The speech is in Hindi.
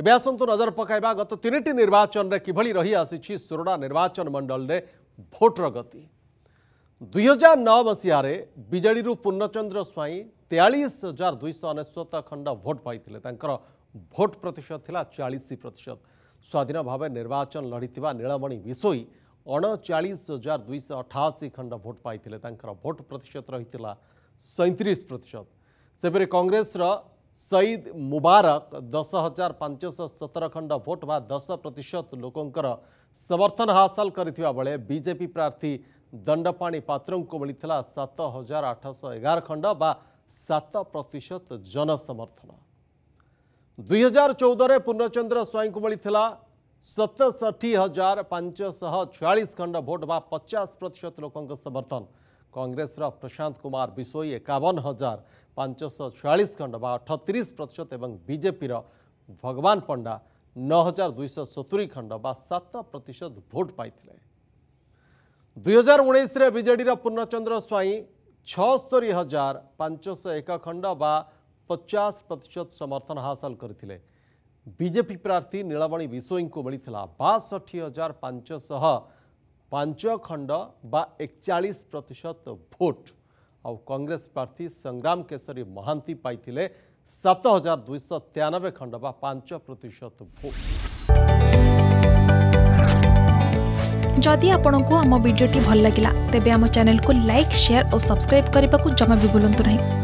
ଏବେ ଆସନ୍ତୁ ନଜର ପକାଇବା ଗତ ତିନିଟି ନିର୍ବାଚନରେ କିଭଳି ରହିଆସିଛି ସୋରଡ଼ା ନିର୍ବାଚନ ମଣ୍ଡଳରେ ଭୋଟର ଗତି ଦୁଇହଜାର ନଅ ମସିହାରେ ବିଜେଡ଼ିରୁ ପୂର୍ଣ୍ଣଚନ୍ଦ୍ର ସ୍ୱାଇଁ ତେୟାଳିଶ ହଜାର ଦୁଇଶହ ଅନେଶ୍ୱତ ଖଣ୍ଡ ଭୋଟ୍ ପାଇଥିଲେ ତାଙ୍କର ଭୋଟ୍ ପ୍ରତିଶତ ଥିଲା ଚାଳିଶ ପ୍ରତିଶତ ସ୍ୱାଧୀନ ଭାବେ ନିର୍ବାଚନ ଲଢ଼ିଥିବା ନୀଳମଣି ବିଶୋଇ ଅଣଚାଳିଶ ହଜାର ଦୁଇଶହ ଅଠାଅଶୀ ଖଣ୍ଡ ଭୋଟ୍ ପାଇଥିଲେ ତାଙ୍କର ଭୋଟ୍ ପ୍ରତିଶତ ରହିଥିଲା ସଇଁତିରିଶ ପ୍ରତିଶତ ସେପରି କଂଗ୍ରେସର सईद मुबारक दस हजार पांच सतर खंड भोट बा दस प्रतिशत लोकर समर्थन हासिल करजेपी प्रार्थी दंडपाणी पात्र को मिलता सात हजार आठश एगार खंड बात सात प्रतिशत जनसमर्थन दुई हजार चौदह पूर्णचंद्र स्वाई को मिलता सतसठी हजार पांचश छयास खंड भोट बा पचास प्रतिशत लोकों समर्थन कांग्रेस कंग्रेस प्रशांत कुमार विशोई एकावन हजार पांच छयास खंड व अठतीस प्रतिशत और बीजेपी भगवान पंडा नौ हजार दुईश सतुरी खंड व सत प्रतिशत भोट पाई दुई हजार उन्नीस विजेडर पूर्णचंद्र स्वाई छतरी हजार पांचश एक खंड व पचास प्रतिशत समर्थन हासिल करते बीजेपी प्रार्थी नीलमणि विशोई को मिलता बासठी हजार पांचशह पांच खंड बा एकचाश प्रतिशत भोट आउ कांग्रेस प्रार्थी संग्राम केशरी महांती पाई सत हजार दुईश तेानबे खंड बा पांच प्रतिशत भोट जदि आपण को आम भिडी भल लगा तेब आम चेल को लाइक सेयार और सब्सक्राइब करने को जमा भी बुलां नहीं